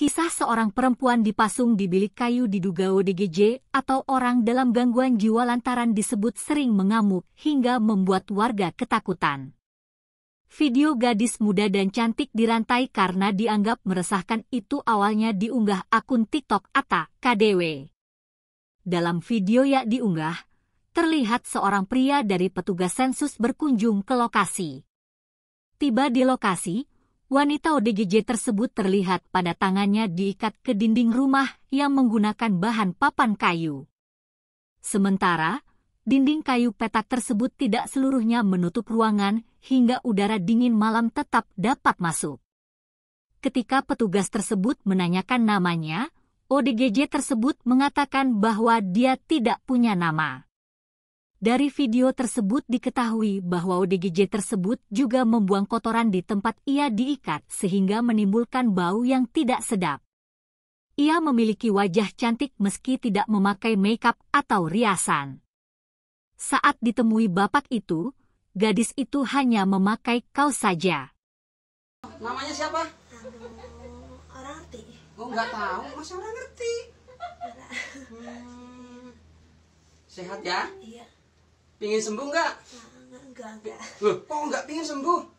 Kisah seorang perempuan dipasung di bilik kayu diduga ODGJ atau orang dalam gangguan jiwa lantaran disebut sering mengamuk hingga membuat warga ketakutan. Video gadis muda dan cantik dirantai karena dianggap meresahkan itu awalnya diunggah akun TikTok Ata KDW. Dalam video yang diunggah, terlihat seorang pria dari petugas sensus berkunjung ke lokasi. Tiba di lokasi, wanita ODGJ tersebut terlihat pada tangannya diikat ke dinding rumah yang menggunakan bahan papan kayu. Sementara, dinding kayu petak tersebut tidak seluruhnya menutup ruangan hingga udara dingin malam tetap dapat masuk. Ketika petugas tersebut menanyakan namanya, ODGJ tersebut mengatakan bahwa dia tidak punya nama. Dari video tersebut diketahui bahwa ODGJ tersebut juga membuang kotoran di tempat ia diikat sehingga menimbulkan bau yang tidak sedap. Ia memiliki wajah cantik meski tidak memakai makeup atau riasan. Saat ditemui bapak itu, gadis itu hanya memakai kaos saja. Namanya siapa? Orang ngerti. Oh, nggak tahu. masih orang ngerti? Hmm. Sehat ya? Iya. Pingin sembuh nggak? enggak enggak. Loh, kok nggak pingin sembuh?